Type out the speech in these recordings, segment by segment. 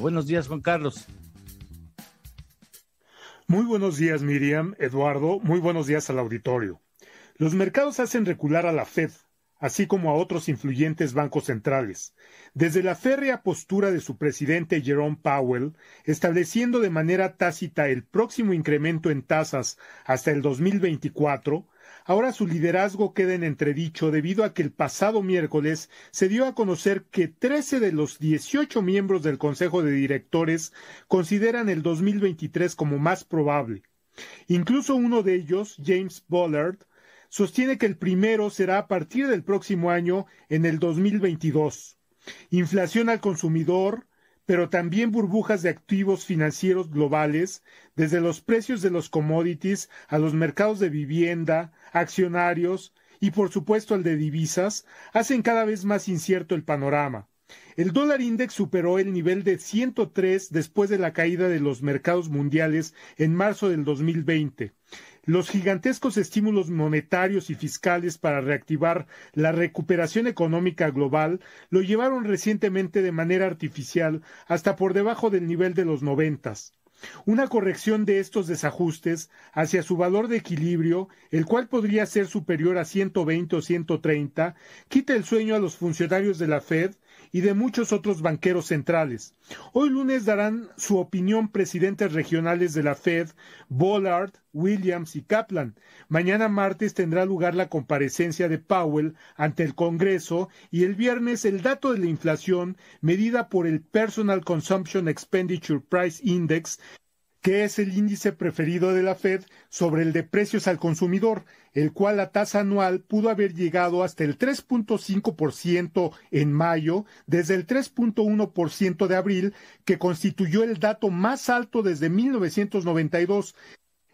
Buenos días, Juan Carlos. Muy buenos días, Miriam, Eduardo, muy buenos días al auditorio. Los mercados hacen recular a la Fed así como a otros influyentes bancos centrales, desde la férrea postura de su presidente Jerome Powell, estableciendo de manera tácita el próximo incremento en tasas hasta el 2024, Ahora su liderazgo queda en entredicho debido a que el pasado miércoles se dio a conocer que 13 de los 18 miembros del Consejo de Directores consideran el 2023 como más probable. Incluso uno de ellos, James Bullard, sostiene que el primero será a partir del próximo año, en el 2022. Inflación al consumidor, pero también burbujas de activos financieros globales, desde los precios de los commodities a los mercados de vivienda, accionarios y por supuesto al de divisas, hacen cada vez más incierto el panorama. El dólar index superó el nivel de 103 después de la caída de los mercados mundiales en marzo del 2020 los gigantescos estímulos monetarios y fiscales para reactivar la recuperación económica global lo llevaron recientemente de manera artificial hasta por debajo del nivel de los noventas. Una corrección de estos desajustes hacia su valor de equilibrio, el cual podría ser superior a 120 o 130, quita el sueño a los funcionarios de la Fed y de muchos otros banqueros centrales. Hoy lunes darán su opinión presidentes regionales de la Fed, Bollard, Williams y Kaplan. Mañana martes tendrá lugar la comparecencia de Powell ante el Congreso y el viernes el dato de la inflación medida por el Personal Consumption Expenditure Price Index que es el índice preferido de la Fed sobre el de precios al consumidor, el cual la tasa anual pudo haber llegado hasta el 3.5% en mayo, desde el 3.1% de abril, que constituyó el dato más alto desde 1992.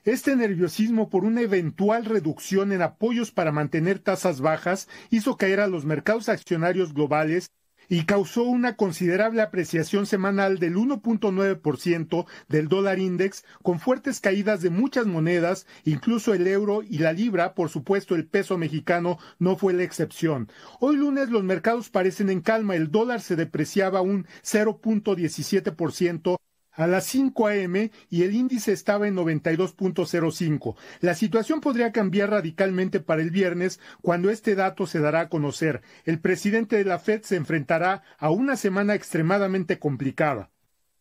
Este nerviosismo por una eventual reducción en apoyos para mantener tasas bajas hizo caer a los mercados accionarios globales y causó una considerable apreciación semanal del 1.9% del dólar index, con fuertes caídas de muchas monedas, incluso el euro y la libra, por supuesto el peso mexicano no fue la excepción. Hoy lunes los mercados parecen en calma, el dólar se depreciaba un 0.17%, a las 5 a.m. y el índice estaba en 92.05. La situación podría cambiar radicalmente para el viernes cuando este dato se dará a conocer. El presidente de la Fed se enfrentará a una semana extremadamente complicada.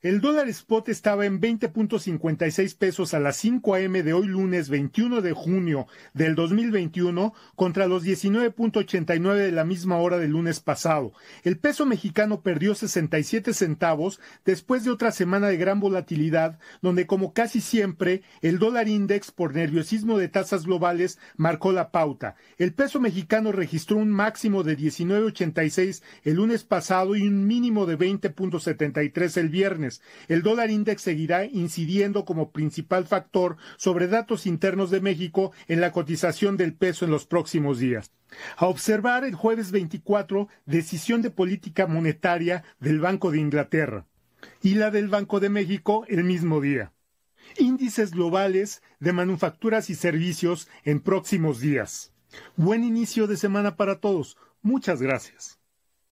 El dólar spot estaba en 20.56 pesos a las 5 a.m. de hoy lunes 21 de junio del 2021 contra los 19.89 de la misma hora del lunes pasado. El peso mexicano perdió 67 centavos después de otra semana de gran volatilidad donde como casi siempre el dólar index por nerviosismo de tasas globales marcó la pauta. El peso mexicano registró un máximo de 19.86 el lunes pasado y un mínimo de 20.73 el viernes. El dólar index seguirá incidiendo como principal factor sobre datos internos de México en la cotización del peso en los próximos días. A observar el jueves 24, decisión de política monetaria del Banco de Inglaterra y la del Banco de México el mismo día. Índices globales de manufacturas y servicios en próximos días. Buen inicio de semana para todos. Muchas gracias.